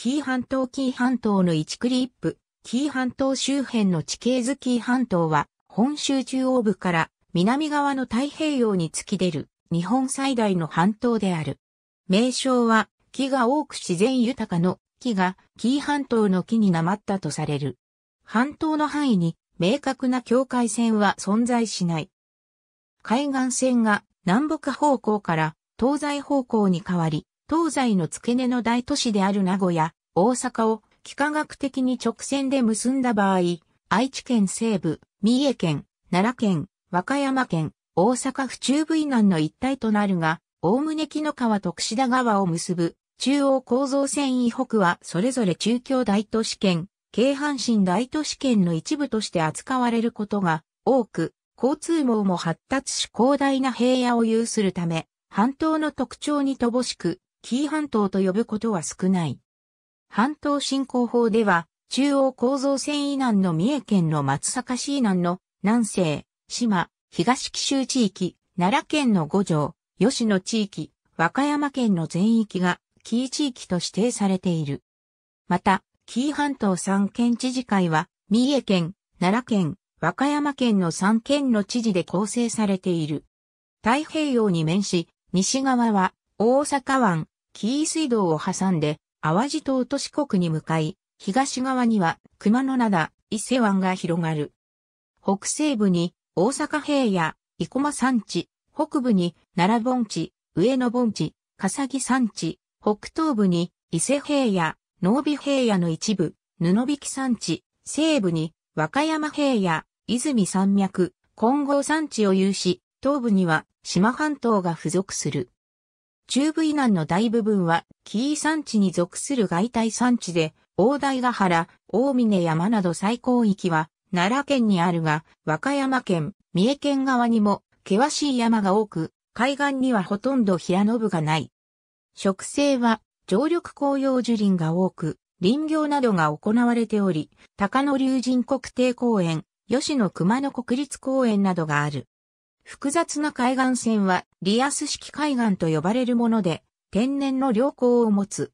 紀伊半島紀伊半島の1クリップ、紀伊半島周辺の地形図紀伊半島は、本州中央部から南側の太平洋に突き出る日本最大の半島である。名称は、木が多く自然豊かの木が紀伊半島の木になまったとされる。半島の範囲に明確な境界線は存在しない。海岸線が南北方向から東西方向に変わり、東西の付け根の大都市である名古屋、大阪を幾何学的に直線で結んだ場合、愛知県西部、三重県、奈良県、和歌山県、大阪府中部以南の一帯となるが、大胸ね木の川と串田川を結ぶ、中央構造線以北はそれぞれ中京大都市圏、京阪神大都市圏の一部として扱われることが多く、交通網も発達し広大な平野を有するため、半島の特徴に乏しく、紀伊半島と呼ぶことは少ない。半島振興法では、中央構造線以南の三重県の松阪市以南の南西、島、東紀州地域、奈良県の五条、吉野地域、和歌山県の全域が紀伊地域と指定されている。また、紀伊半島三県知事会は、三重県、奈良県、和歌山県の三県の知事で構成されている。太平洋に面し、西側は大阪湾、紀伊水道を挟んで、淡路島と四国に向かい、東側には熊野灘、伊勢湾が広がる。北西部に大阪平野、生駒山地、北部に奈良盆地、上野盆地、笠木山地、北東部に伊勢平野、濃尾平野の一部、布引山地、西部に和歌山平野、泉山脈、金剛山地を有し、東部には島半島が付属する。中部以南の大部分は、紀伊山地に属する外帯山地で、大台ヶ原、大峰山など最高域は、奈良県にあるが、和歌山県、三重県側にも、険しい山が多く、海岸にはほとんど平野部がない。植生は、常緑紅葉樹林が多く、林業などが行われており、高野竜神国定公園、吉野熊野国立公園などがある。複雑な海岸線はリアス式海岸と呼ばれるもので、天然の良好を持つ。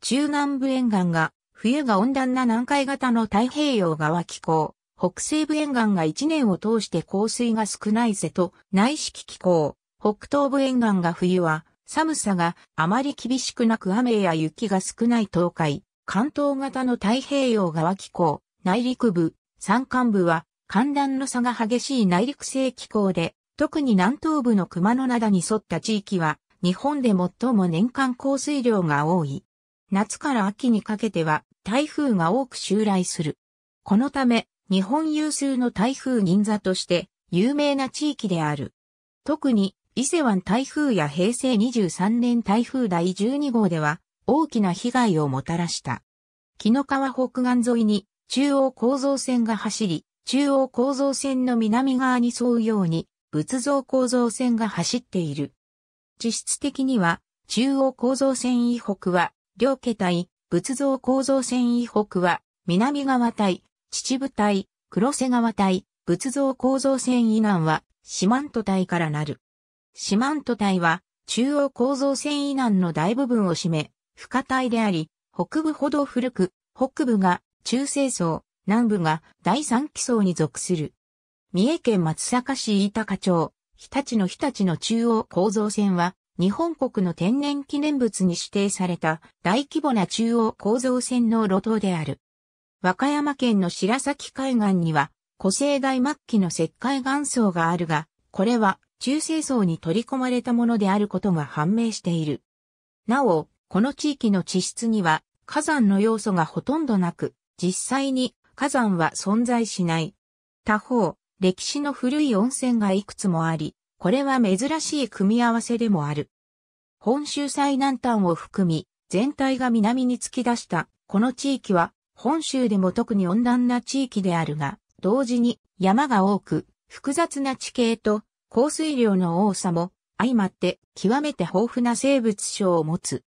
中南部沿岸が、冬が温暖な南海型の太平洋側気候、北西部沿岸が一年を通して降水が少ない瀬戸内式気候、北東部沿岸が冬は、寒さがあまり厳しくなく雨や雪が少ない東海、関東型の太平洋側気候、内陸部、山間部は寒暖の差が激しい内陸性気候で、特に南東部の熊野灘に沿った地域は、日本で最も年間降水量が多い。夏から秋にかけては台風が多く襲来する。このため、日本有数の台風銀座として有名な地域である。特に伊勢湾台風や平成23年台風第12号では大きな被害をもたらした。木の川北岸沿いに中央構造線が走り、中央構造線の南側に沿うように仏像構造線が走っている。実質的には中央構造線以北は両家帯、仏像構造線以北は南側帯、秩父帯、黒瀬川帯、仏像構造線以南は四万都帯からなる。四万都帯は中央構造線以南の大部分を占め、深帯であり、北部ほど古く、北部が中世層、南部が第三基層に属する。三重県松阪市飯高町、日立の日立の中央構造線は、日本国の天然記念物に指定された大規模な中央構造線の路頭である。和歌山県の白崎海岸には、古生代末期の石灰岩層があるが、これは中世層に取り込まれたものであることが判明している。なお、この地域の地質には火山の要素がほとんどなく、実際に火山は存在しない。他方、歴史の古い温泉がいくつもあり、これは珍しい組み合わせでもある。本州最南端を含み、全体が南に突き出した、この地域は、本州でも特に温暖な地域であるが、同時に山が多く、複雑な地形と降水量の多さも相まって極めて豊富な生物種を持つ。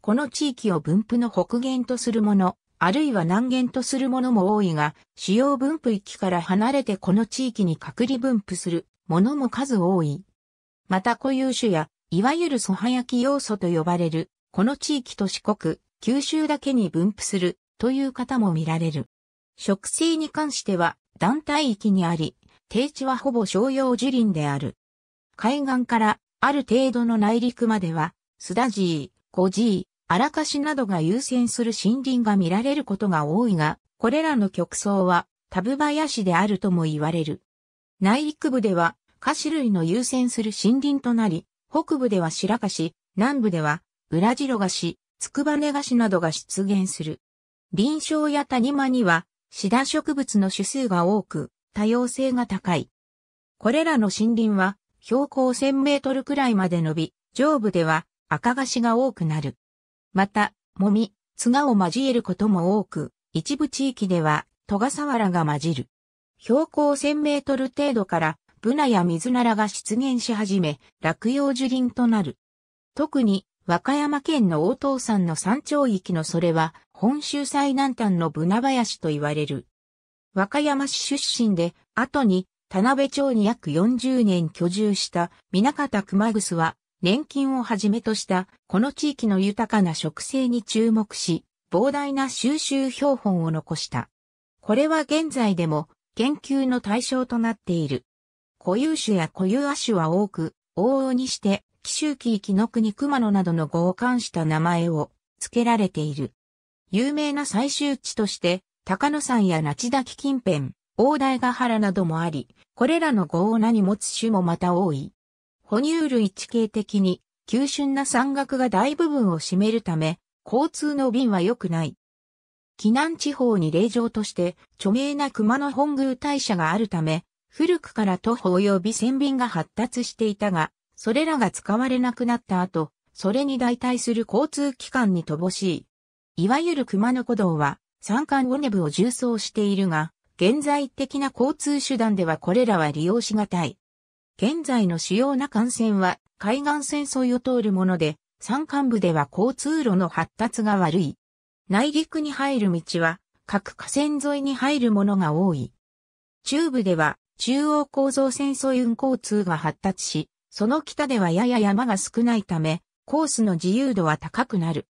この地域を分布の北限とするもの、あるいは難言とするものも多いが、主要分布域から離れてこの地域に隔離分布するものも数多い。また固有種や、いわゆる素早き要素と呼ばれる、この地域と四国、九州だけに分布するという方も見られる。植生に関しては、団体域にあり、低地はほぼ商用樹林である。海岸からある程度の内陸までは、スダジー、コジ荒貸しなどが優先する森林が見られることが多いが、これらの極層はタブ林であるとも言われる。内陸部では菓子類の優先する森林となり、北部では白菓子、南部では裏ロ菓子、つくばね菓子などが出現する。林床や谷間にはシダ植物の種数が多く、多様性が高い。これらの森林は標高1000メートルくらいまで伸び、上部では赤菓子が多くなる。また、もみ、つがを交えることも多く、一部地域では、戸笠原が混じる。標高1000メートル程度から、ブナや水ならが出現し始め、落葉樹林となる。特に、和歌山県の大東山の山頂域のそれは、本州最南端のブナ林と言われる。和歌山市出身で、後に、田辺町に約40年居住した、水方熊楠は、年金をはじめとしたこの地域の豊かな植生に注目し、膨大な収集標本を残した。これは現在でも研究の対象となっている。固有種や固有亜種は多く、往々にして、奇襲期域の国熊野などの合冠した名前を付けられている。有名な採集地として、高野山や那智滝近辺、大台ヶ原などもあり、これらの語を名に持つ種もまた多い。哺乳類地形的に、急峻な山岳が大部分を占めるため、交通の便は良くない。避南地方に霊場として著名な熊野本宮大社があるため、古くから徒歩及び船便が発達していたが、それらが使われなくなった後、それに代替する交通機関に乏しい。いわゆる熊野古道は、山間尾根部を縦走しているが、現在的な交通手段ではこれらは利用しがたい。現在の主要な幹線は海岸線沿いを通るもので、山間部では交通路の発達が悪い。内陸に入る道は各河川沿いに入るものが多い。中部では中央構造線沿い運交通が発達し、その北ではやや山が少ないため、コースの自由度は高くなる。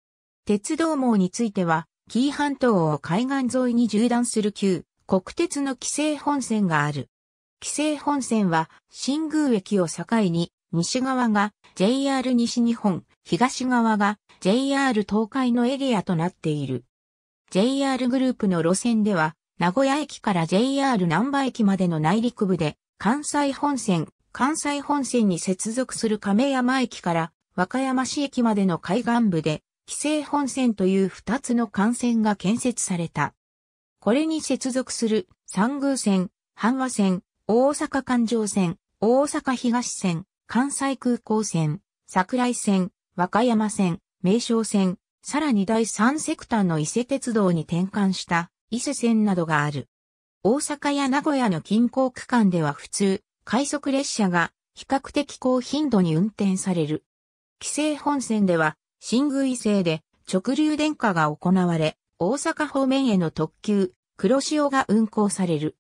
鉄道網については、紀伊半島を海岸沿いに縦断する旧国鉄の規制本線がある。紀勢本線は新宮駅を境に、西側が JR 西日本、東側が JR 東海のエリアとなっている。JR グループの路線では、名古屋駅から JR 南波駅までの内陸部で、関西本線、関西本線に接続する亀山駅から和歌山市駅までの海岸部で、紀勢本線という2つの幹線が建設された。これに接続する三宮線、阪和線、大阪環状線、大阪東線、関西空港線、桜井線、和歌山線、名称線、さらに第三セクターの伊勢鉄道に転換した伊勢線などがある。大阪や名古屋の近郊区間では普通、快速列車が比較的高頻度に運転される。規制本線では、新宮伊勢で直流電化が行われ、大阪方面への特急、黒潮が運行される。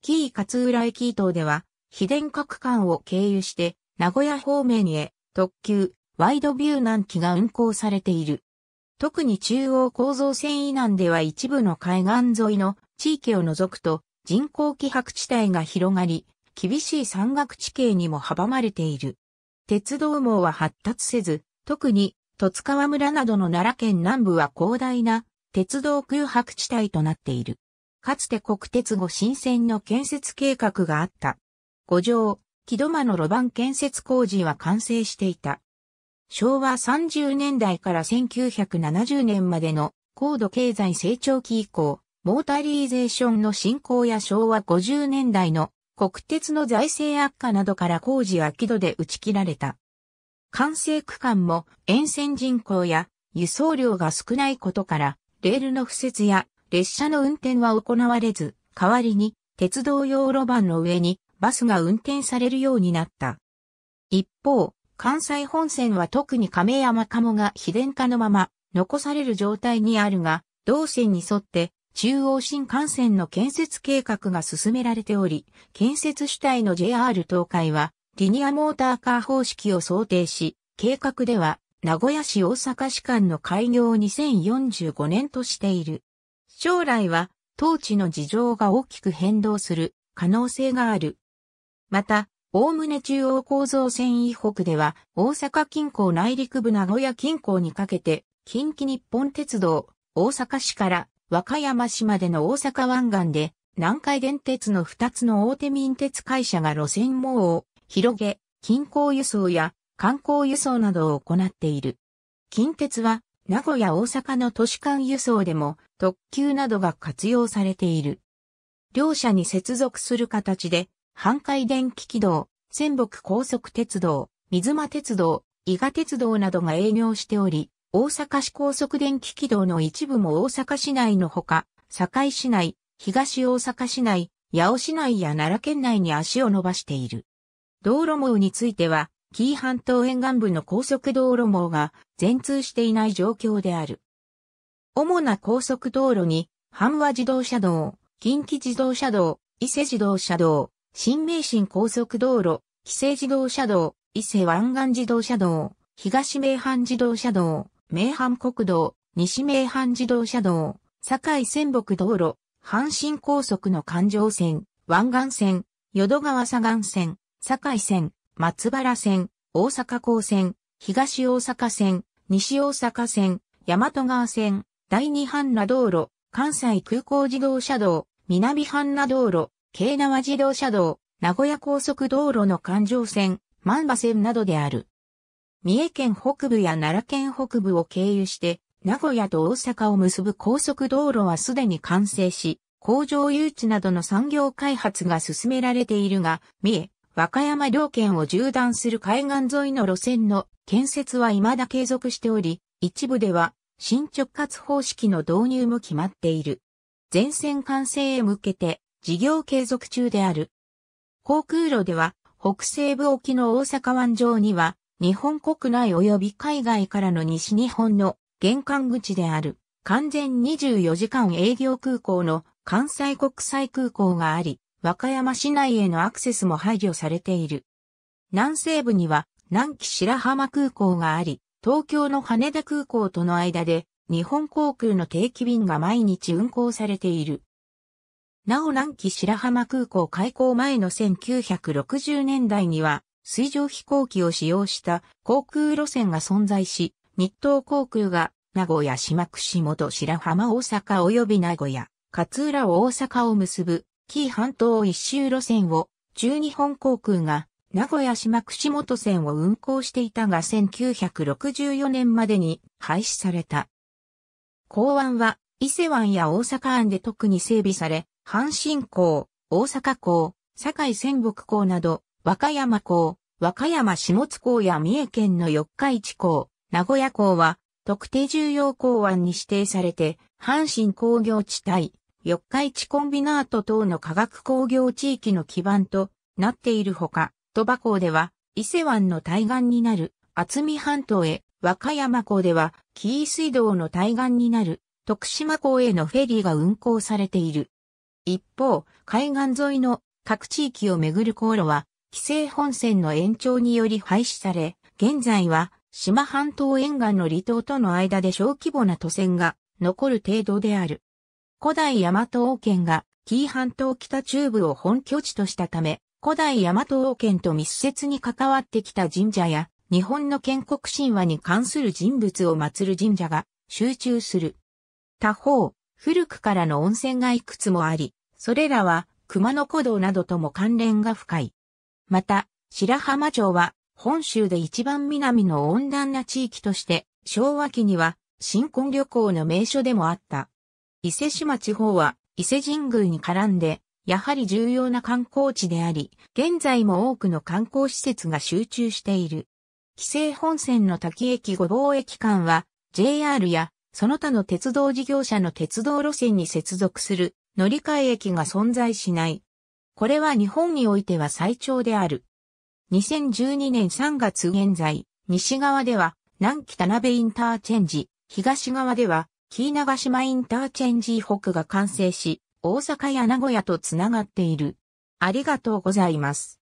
紀伊勝浦駅伊東では、秘伝各間を経由して、名古屋方面へ、特急、ワイドビュー南機が運行されている。特に中央構造線以南では一部の海岸沿いの地域を除くと人工気迫地帯が広がり、厳しい山岳地形にも阻まれている。鉄道網は発達せず、特に戸津川村などの奈良県南部は広大な鉄道空白地帯となっている。かつて国鉄後新線の建設計画があった。五条、木戸間の路盤建設工事は完成していた。昭和30年代から1970年までの高度経済成長期以降、モータリーゼーションの進行や昭和50年代の国鉄の財政悪化などから工事は木戸で打ち切られた。完成区間も沿線人口や輸送量が少ないことから、レールの敷設や列車の運転は行われず、代わりに鉄道用路盤の上にバスが運転されるようになった。一方、関西本線は特に亀山鴨が非電化のまま残される状態にあるが、同線に沿って中央新幹線の建設計画が進められており、建設主体の JR 東海はリニアモーターカー方式を想定し、計画では名古屋市大阪市間の開業を2045年としている。将来は当地の事情が大きく変動する可能性がある。また、おおむね中央構造線以北では、大阪近郊内陸部名古屋近郊にかけて、近畿日本鉄道、大阪市から和歌山市までの大阪湾岸で、南海電鉄の2つの大手民鉄会社が路線網を広げ、近郊輸送や観光輸送などを行っている。近鉄は、名古屋大阪の都市間輸送でも、特急などが活用されている。両社に接続する形で、半海電気軌道、仙北高速鉄道、水間鉄道、伊賀鉄道などが営業しており、大阪市高速電気軌道の一部も大阪市内のほか、堺市内、東大阪市内、八尾市内や奈良県内に足を伸ばしている。道路網については、紀伊半島沿岸部の高速道路網が全通していない状況である。主な高速道路に、阪和自動車道、近畿自動車道、伊勢自動車道、新名神高速道路、規制自動車道、伊勢湾岸自動車道、東名阪自動車道、名阪国道、西名阪自動車道、堺仙北道路、阪神高速の環状線、湾岸線、淀川左岸線、堺線、松原線、大阪港線、東大阪線、西大阪線、大和川線、第二半那道路、関西空港自動車道、南半那道路、京奈和自動車道、名古屋高速道路の環状線、万馬線などである。三重県北部や奈良県北部を経由して、名古屋と大阪を結ぶ高速道路はすでに完成し、工場誘致などの産業開発が進められているが、三重、和歌山両県を縦断する海岸沿いの路線の建設は未だ継続しており、一部では新直轄方式の導入も決まっている。全線完成へ向けて事業継続中である。航空路では北西部沖の大阪湾上には日本国内及び海外からの西日本の玄関口である完全24時間営業空港の関西国際空港があり、和歌山市内へのアクセスも排除されている。南西部には南紀白浜空港があり、東京の羽田空港との間で日本航空の定期便が毎日運航されている。なお南紀白浜空港開港前の1960年代には水上飛行機を使用した航空路線が存在し、日東航空が名古屋島串本白浜大阪及び名古屋、勝浦を大阪を結ぶ紀伊半島一周路線を中日本航空が名古屋島串本線を運行していたが1964年までに廃止された。港湾は伊勢湾や大阪湾で特に整備され、阪神港、大阪港、堺仙北港など、和歌山港、和歌山下津港や三重県の四日市港、名古屋港は特定重要港湾に指定されて、阪神工業地帯、四日市コンビナート等の化学工業地域の基盤となっているほか、鳥羽港では、伊勢湾の対岸になる、厚見半島へ、和歌山港では、紀伊水道の対岸になる、徳島港へのフェリーが運航されている。一方、海岸沿いの各地域をめぐる航路は、規制本線の延長により廃止され、現在は、島半島沿岸の離島との間で小規模な都線が残る程度である。古代大和王権が紀伊半島北中部を本拠地としたため、古代大和王権と密接に関わってきた神社や、日本の建国神話に関する人物を祀る神社が集中する。他方、古くからの温泉がいくつもあり、それらは熊野古道などとも関連が深い。また、白浜町は本州で一番南の温暖な地域として、昭和期には新婚旅行の名所でもあった。伊勢島地方は伊勢神宮に絡んでやはり重要な観光地であり、現在も多くの観光施設が集中している。帰省本線の滝駅ごぼ駅間は、JR やその他の鉄道事業者の鉄道路線に接続する乗り換え駅が存在しない。これは日本においては最長である。2012年3月現在、西側では南北田辺インターチェンジ、東側では木長島インターチェンジ北が完成し、大阪や名古屋とつながっている。ありがとうございます。